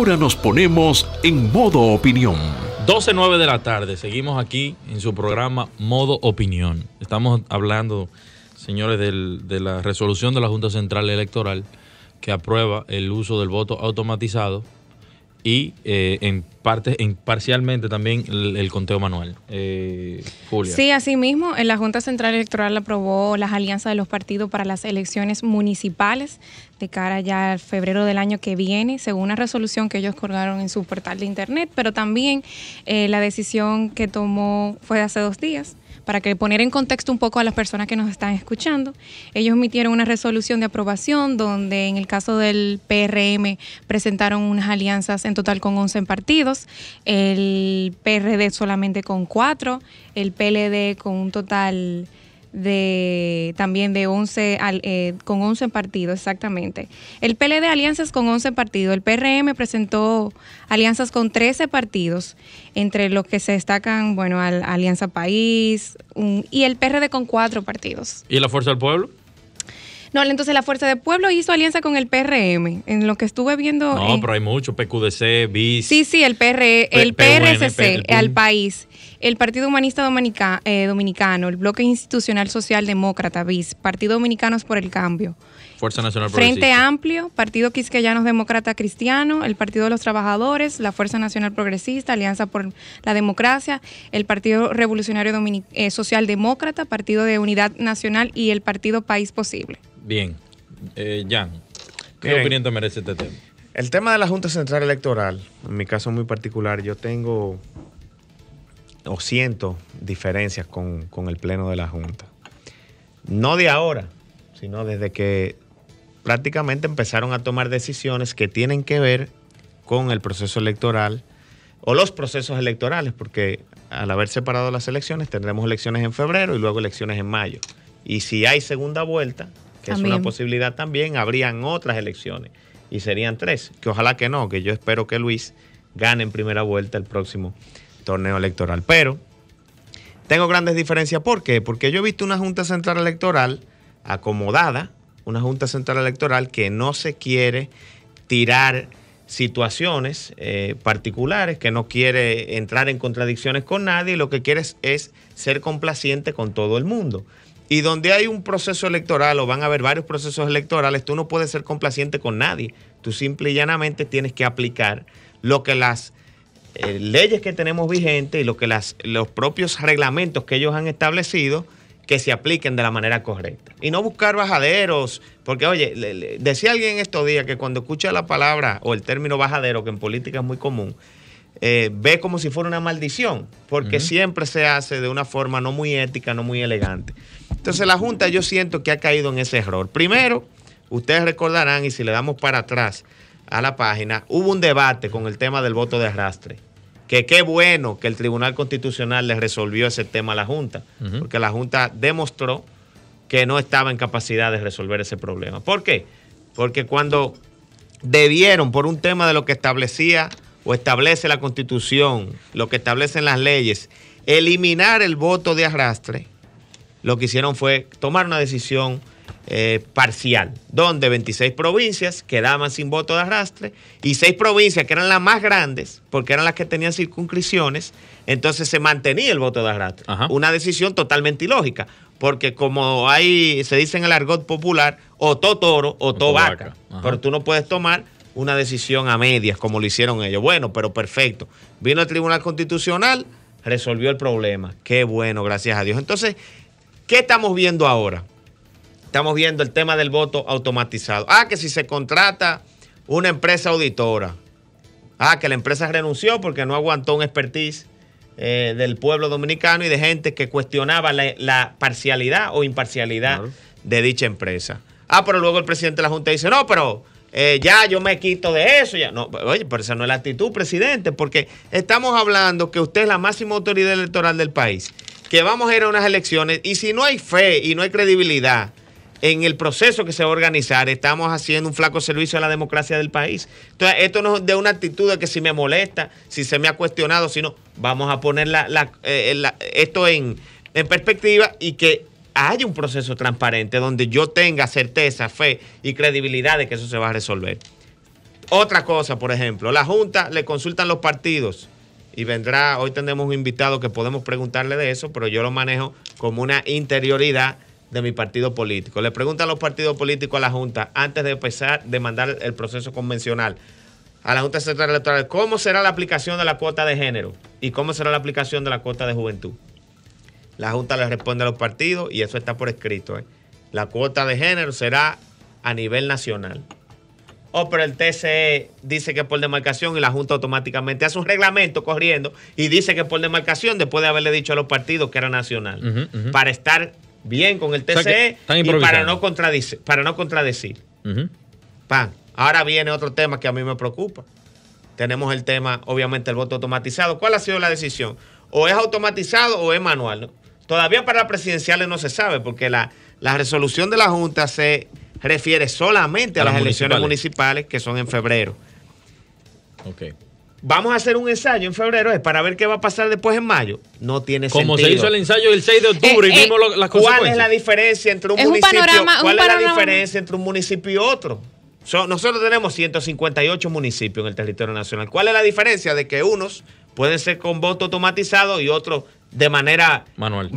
Ahora nos ponemos en modo opinión. 12.09 de la tarde, seguimos aquí en su programa Modo Opinión. Estamos hablando, señores, de la resolución de la Junta Central Electoral que aprueba el uso del voto automatizado y eh, en parte, en parcialmente también el, conteo manual. Eh, Julia. Sí, mismo, eh, la Junta Central Electoral aprobó las alianzas de los partidos para las elecciones municipales de cara ya al febrero del año que viene, según una resolución que ellos colgaron en su portal de internet, pero también eh, la decisión que tomó fue de hace dos días para que poner en contexto un poco a las personas que nos están escuchando, ellos emitieron una resolución de aprobación donde en el caso del PRM presentaron unas alianzas en total con 11 partidos, el PRD solamente con 4, el PLD con un total de también de 11 eh, con 11 partidos exactamente. El PLD alianzas con 11 partidos, el PRM presentó alianzas con 13 partidos, entre los que se destacan, bueno, al, Alianza País y el PRD con 4 partidos. ¿Y la Fuerza del Pueblo? No, entonces la Fuerza del Pueblo hizo alianza con el PRM, en lo que estuve viendo. No, pero hay mucho, PQDC, BIS. Sí, sí, el, PR, el al país. El Partido Humanista eh, Dominicano, el Bloque Institucional Social Demócrata, BIS, Partido Dominicanos por el Cambio. Fuerza Nacional Frente Amplio, Partido Quisqueyanos Demócrata Cristiano, el Partido de los Trabajadores, la Fuerza Nacional Progresista, Alianza por la Democracia, el Partido Revolucionario eh, Social Demócrata, Partido de Unidad Nacional y el Partido País Posible. Bien. Eh, Jan, ¿qué opinión te merece este tema? El tema de la Junta Central Electoral, en mi caso muy particular, yo tengo o siento diferencias con, el Pleno de la Junta. No de ahora, sino desde que prácticamente empezaron a tomar decisiones que tienen que ver con el proceso electoral o los procesos electorales, porque al haber separado las elecciones tendremos elecciones en febrero y luego elecciones en mayo. Y si hay segunda vuelta, que es una posibilidad también, habrían otras elecciones y serían tres, que ojalá que no, que yo espero que Luis gane en primera vuelta el próximo torneo electoral. Pero tengo grandes diferencias. ¿Por qué? Porque yo he visto una Junta Central Electoral acomodada, una Junta Central Electoral que no se quiere tirar situaciones eh, particulares, que no quiere entrar en contradicciones con nadie, lo que quiere es, es ser complaciente con todo el mundo. Y donde hay un proceso electoral o van a haber varios procesos electorales, tú no puedes ser complaciente con nadie. Tú simple y llanamente tienes que aplicar lo que las eh, leyes que tenemos vigentes y lo que las, los propios reglamentos que ellos han establecido que se apliquen de la manera correcta. Y no buscar bajaderos, porque oye, decía alguien estos días que cuando escucha la palabra o el término bajadero, que en política es muy común, eh, ve como si fuera una maldición, porque siempre se hace de una forma no muy ética, no muy elegante. Entonces la Junta yo siento que ha caído en ese error. Primero, ustedes recordarán, y si le damos para atrás, a la página, hubo un debate con el tema del voto de arrastre. Que qué bueno que el Tribunal Constitucional le resolvió ese tema a la Junta, porque la Junta demostró que no estaba en capacidad de resolver ese problema. ¿Por qué? Porque cuando debieron, por un tema de lo que establecía o establece la Constitución, lo que establecen las leyes, eliminar el voto de arrastre, lo que hicieron fue tomar una decisión eh, parcial, donde 26 provincias quedaban sin voto de arrastre y 6 provincias que eran las más grandes, porque eran las que tenían circunscripciones, entonces se mantenía el voto de arrastre. Una decisión totalmente ilógica, porque como hay, se dice en el argot popular, o todo toro o to, vaca. pero tú no puedes tomar una decisión a medias como lo hicieron ellos. Bueno, pero perfecto. Vino el Tribunal Constitucional, resolvió el problema. Qué bueno, gracias a Dios. Entonces, ¿qué estamos viendo ahora? estamos viendo el tema del voto automatizado. Ah, que si se contrata una empresa auditora. Ah, que la empresa renunció porque no aguantó un expertise eh, del pueblo dominicano y de gente que cuestionaba la, parcialidad o imparcialidad de dicha empresa. Ah, pero luego el presidente de la Junta dice, no, pero eh, ya yo me quito de eso. Ya. No, oye, pero esa no es la actitud, presidente, porque estamos hablando que usted es la máxima autoridad electoral del país, que vamos a ir a unas elecciones y si no hay fe y no hay credibilidad en el proceso que se va a organizar estamos haciendo un flaco servicio a la democracia del país. Entonces, esto no es de una actitud de que si me molesta, si se me ha cuestionado, sino vamos a poner eh, esto en, en perspectiva y que haya un proceso transparente donde yo tenga certeza, fe y credibilidad de que eso se va a resolver. Otra cosa, por ejemplo, la Junta le consultan los partidos y vendrá, hoy tenemos un invitado que podemos preguntarle de eso, pero yo lo manejo como una interioridad de mi partido político. Le a los partidos políticos a la Junta antes de empezar de mandar el proceso convencional a la Junta Central Electoral cómo será la aplicación de la cuota de género y cómo será la aplicación de la cuota de juventud. La Junta le responde a los partidos y eso está por escrito. ¿eh? La cuota de género será a nivel nacional. O, oh, pero el TCE dice que por demarcación y la Junta automáticamente hace un reglamento corriendo y dice que por demarcación después de haberle dicho a los partidos que era nacional. Para estar bien con el TCE e para no contradecir. Para no contradecir. Ahora viene otro tema que a mí me preocupa. Tenemos el tema, obviamente, el voto automatizado. ¿Cuál ha sido la decisión? ¿O es automatizado o es manual? Todavía para presidenciales no se sabe, porque la, resolución de la Junta se refiere solamente a, las elecciones municipales que son en febrero. Okay vamos a hacer un ensayo en febrero es para ver qué va a pasar después en mayo. No tiene sentido. Como se hizo el ensayo el 6 de eh, octubre y eh, vimos las consecuencias. ¿Cuál es la diferencia entre un municipio? ¿Cuál es la diferencia entre un municipio y otro? nosotros tenemos 158 municipios en el territorio nacional. ¿Cuál es la diferencia de que unos pueden ser con voto automatizado y otros de manera manual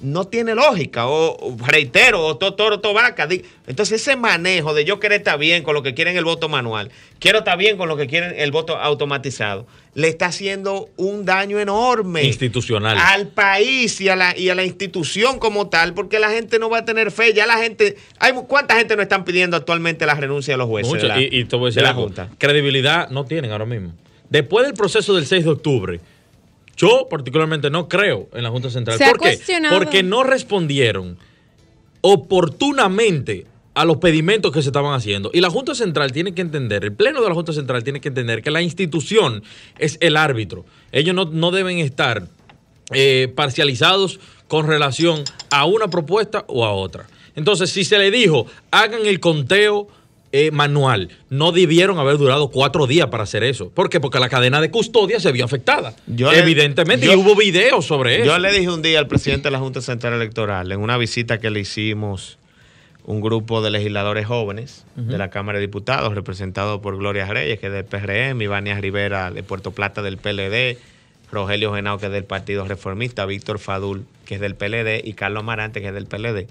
no tiene lógica. O, reitero, o todo toro, vaca. Entonces, ese manejo de yo querer estar bien con lo que quieren el voto manual, quiero estar bien con lo que quieren el voto automatizado, le está haciendo un daño enorme. Institucional. Al país y a la, y a la institución como tal, porque la gente no va a tener fe. Ya la gente. Hay, ¿Cuánta gente no están pidiendo actualmente la renuncia de los jueces? Mucho, y, la Junta. Credibilidad no tienen ahora mismo. Después del proceso del 6 de octubre yo particularmente no creo en la Junta Central. ¿Por qué? Porque no respondieron oportunamente a los pedimentos que se estaban haciendo. Y la Junta Central tiene que entender, el Pleno de la Junta Central tiene que entender que la institución es el árbitro. Ellos no, deben estar eh, parcializados con relación a una propuesta o a otra. Entonces, si se le dijo, hagan el conteo eh, manual. No debieron haber durado cuatro días para hacer eso. ¿Por qué? Porque la cadena de custodia se vio afectada. Yo Evidentemente, y hubo videos sobre eso. Yo le dije un día al presidente de la Junta Central Electoral, en una visita que le hicimos un grupo de legisladores jóvenes de la Cámara de Diputados, representado por Gloria Reyes, que es del PRM, Ivania Rivera de Puerto Plata del PLD, Rogelio Genao, que es del Partido Reformista, Víctor Fadul, que es del PLD, y Carlos Marante, que es del PLD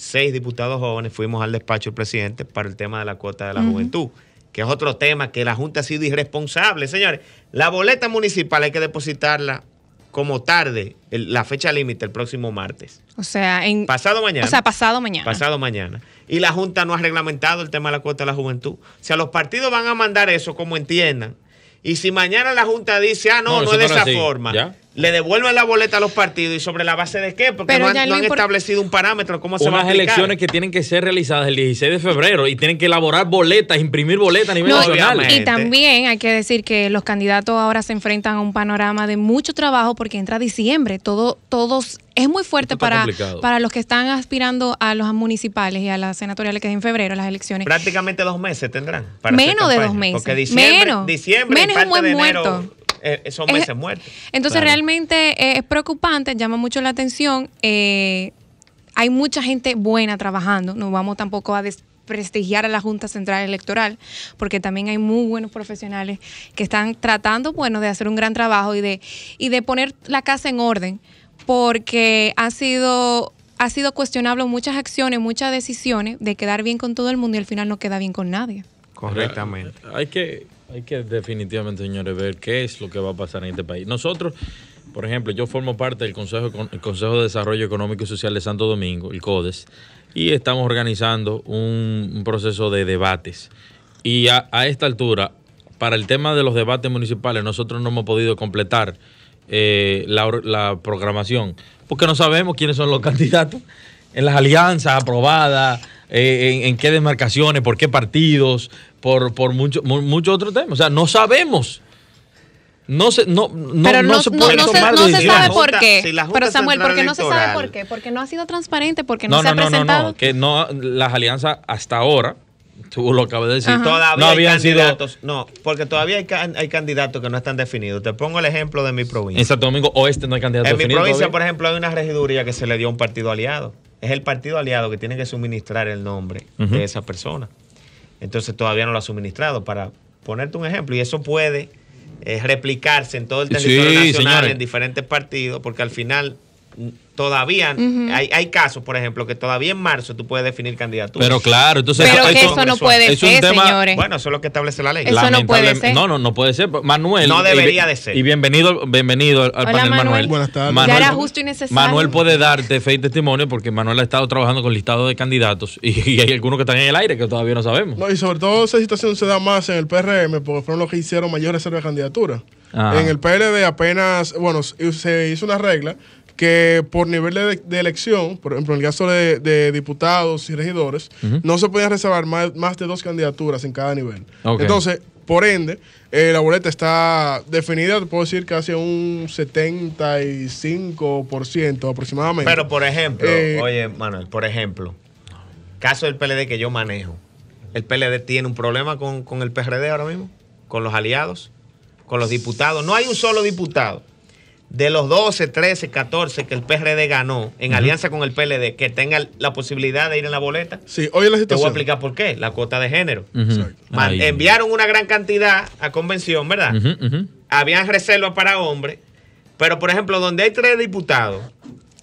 seis diputados jóvenes fuimos al despacho del presidente para el tema de la cuota de la juventud, que es otro tema que la Junta ha sido irresponsable. Señores, la boleta municipal hay que depositarla como tarde, la fecha límite el próximo martes. O sea, en pasado mañana. O sea, pasado mañana. Pasado mañana. Y la Junta no ha reglamentado el tema de la cuota de la juventud. O sea, los partidos van a mandar eso como entiendan. Y si mañana la Junta dice, ah, no, no, es de esa forma, le devuelven la boleta a los partidos y sobre la base de qué, porque no han, establecido un parámetro cómo se a elecciones que tienen que ser realizadas el 16 de febrero y tienen que elaborar boletas, imprimir boletas a nivel nacional. Y también hay que decir que los candidatos ahora se enfrentan a un panorama de mucho trabajo porque entra diciembre, todo todos es muy fuerte para, para los que están aspirando a los municipales y a las senatoriales que es en febrero las elecciones. Prácticamente dos meses tendrán. menos de dos meses. Porque diciembre, menos. Diciembre menos un buen de enero, eh, son meses muertos. Entonces, realmente eh, es preocupante, llama mucho la atención. Eh, hay mucha gente buena trabajando, no vamos tampoco a desprestigiar a la Junta Central Electoral, porque también hay muy buenos profesionales que están tratando, bueno, de hacer un gran trabajo y de, y de poner la casa en orden, porque ha sido, ha sido cuestionable muchas acciones, muchas decisiones de quedar bien con todo el mundo y al final no queda bien con nadie. Correctamente. Hay que hay que definitivamente, señores, ver qué es lo que va a pasar en este país. Nosotros, por ejemplo, yo formo parte del Consejo, de Desarrollo Económico y Social de Santo Domingo, el CODES, y estamos organizando un, proceso de debates. Y a, esta altura, para el tema de los debates municipales, nosotros no hemos podido completar eh, la programación, porque no sabemos quiénes son los candidatos en las alianzas aprobadas eh, en, qué demarcaciones, por qué partidos, por, por muchos mucho otros temas. O sea, no sabemos. No se, no, no, no, no se puede tomar no se sabe por qué. pero Samuel, ¿por qué no se sabe por qué? Porque no ha sido transparente, porque no, se ha presentado. No, no, que no, las alianzas hasta ahora, tú lo acabas de decir, todavía no habían hay candidatos. Sido... No, porque todavía hay, hay, candidatos que no están definidos. Te pongo el ejemplo de mi provincia. En Santo Domingo Oeste no hay candidatos En mi provincia, por ejemplo, hay una regiduría que se le dio a un partido aliado es el partido aliado que tiene que suministrar el nombre de esa persona. Entonces todavía no lo ha suministrado. Para ponerte un ejemplo, y eso puede eh, replicarse en todo el territorio nacional, en diferentes partidos, porque al final todavía hay, casos, por ejemplo, que todavía en marzo tú puedes definir candidatura. Pero claro, entonces eso no puede ser, señores. Bueno, eso es lo que establece la ley. Eso no puede ser. No, no, no puede ser. Manuel. No debería de ser. Y bienvenido, bienvenido al, panel Manuel. Manuel. Buenas tardes. ya era justo puede darte fe y testimonio porque Manuel ha estado trabajando con listados de candidatos y, hay algunos que están en el aire que todavía no sabemos. y sobre todo esa situación se da más en el PRM porque fueron los que hicieron mayor reserva de candidatura. Ah. En el PLD apenas, bueno, se hizo una regla que por nivel de, elección, por ejemplo, en el caso de, diputados y regidores, no se podían reservar más, de dos candidaturas en cada nivel. Entonces, por ende, eh, la boleta está definida, te puedo decir, casi un 75% aproximadamente. Pero, por ejemplo, eh, oye, Manuel, por ejemplo, caso del PLD que yo manejo, ¿el PLD tiene un problema con, con el PRD ahora mismo? ¿Con los aliados? ¿Con los diputados? No hay un solo diputado de los 12, 13, 14 que el PRD ganó en alianza con el PLD, que tenga la posibilidad de ir en la boleta. Sí, hoy la situación. Te voy a explicar por qué. La cuota de género. enviaron una gran cantidad a convención, ¿verdad? Habían reservas para hombres. Pero, por ejemplo, donde hay tres diputados,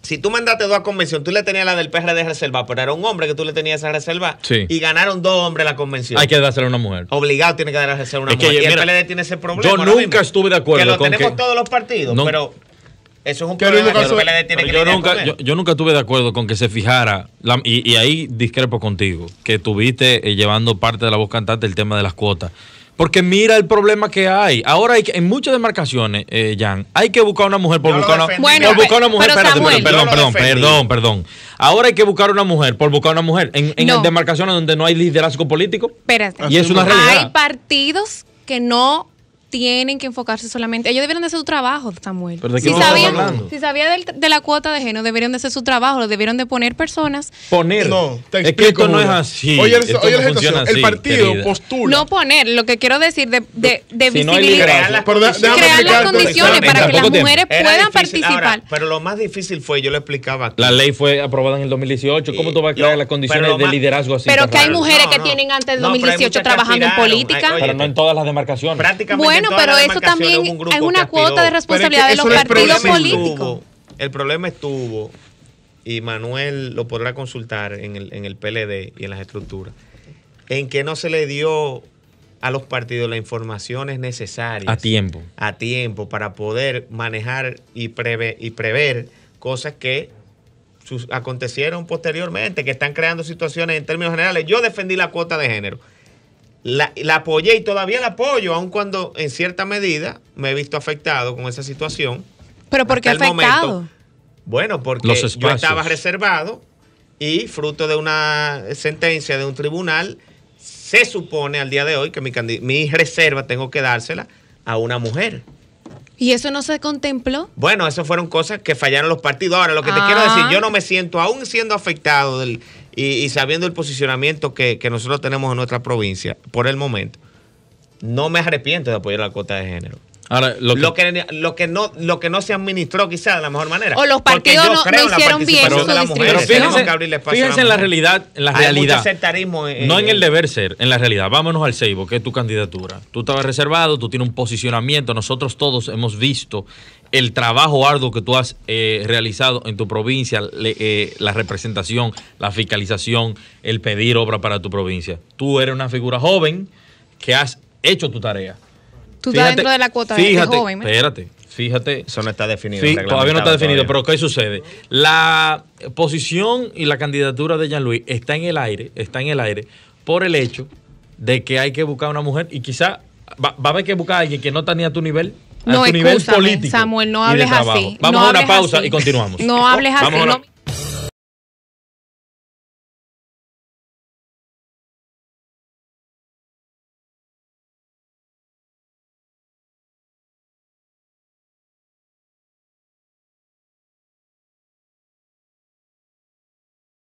si tú mandaste dos a convención, tú le tenías la del PRD reserva, pero era un hombre que tú le tenías esa reserva. Sí. Y ganaron dos hombres la convención. Hay que dársela a una mujer. Obligado tiene que darse a una mujer. y el PLD tiene ese problema. Yo nunca estuve de acuerdo. Que lo tenemos todos los partidos, pero eso es un problema que yo nunca, yo, nunca estuve de acuerdo con que se fijara, y, ahí discrepo contigo, que tuviste eh, llevando parte de la voz cantante el tema de las cuotas. Porque mira el problema que hay. Ahora hay que, en muchas demarcaciones, eh, Jan, hay que buscar una mujer por buscar una, bueno, mujer. perdón, perdón, perdón, perdón. Ahora hay que buscar una mujer por buscar una mujer. En, en demarcaciones donde no hay liderazgo político. Espérate. Y es una realidad. Hay partidos que no tienen que enfocarse solamente. Ellos debieron de hacer su trabajo, Samuel. si, sabía de la cuota de género, debieron de hacer su trabajo, lo debieron de poner personas. Poner. No, explico, es que esto no es así. Oye, el partido postula. No poner, lo que quiero decir, de, de, de crear las, condiciones para que las mujeres puedan participar. pero lo más difícil fue, yo lo explicaba. La ley fue aprobada en el 2018. ¿Cómo tú vas a crear las condiciones de liderazgo así? Pero que hay mujeres que tienen antes del 2018 trabajando en política. Eh, pero no en todas las demarcaciones. Prácticamente bueno, pero eso también es una cuota de responsabilidad de los partidos políticos. el problema estuvo, y Manuel lo podrá consultar en el, en el PLD y en las estructuras, en que no se le dio a los partidos las informaciones necesarias. A tiempo. A tiempo para poder manejar y, y prever cosas que acontecieron posteriormente, que están creando situaciones en términos generales. Yo defendí la cuota de género la, apoyé y todavía la apoyo, aun cuando en cierta medida me he visto afectado con esa situación. ¿Pero por qué afectado? bueno, porque yo estaba reservado y fruto de una sentencia de un tribunal, se supone al día de hoy que mi, reserva tengo que dársela a una mujer. ¿Y eso no se contempló? Bueno, eso fueron cosas que fallaron los partidos. Ahora, lo que te quiero ah. decir, yo no me siento, aún siendo afectado del, y, sabiendo el posicionamiento que, nosotros tenemos en nuestra provincia por el momento, no me arrepiento de apoyar la cuota de género lo, que, no, lo que no se administró quizá de la mejor manera. O los partidos no, hicieron bien su distribución. Pero fíjense, en la realidad. En la realidad. no en el eh, deber ser, en la realidad. Vámonos al Seibo, que es tu candidatura. Tú estabas reservado, tú tienes un posicionamiento. Nosotros todos hemos visto el trabajo arduo que tú has eh, realizado en tu provincia, eh, la representación, la fiscalización, el pedir obra para tu provincia. Tú eres una figura joven que has hecho tu tarea Tú estás dentro de la cuota fíjate, este ¿eh? Espérate, fíjate. Eso no está definido. Sí, todavía no está definido, pero ¿qué sucede? La posición y la candidatura de Jean-Louis está en el aire, está en el aire, por el hecho de que hay que buscar una mujer y quizá va, a haber que buscar a alguien que no está ni a tu nivel. A tu nivel político Samuel, no hables así. Vamos a una pausa y continuamos. No hables así.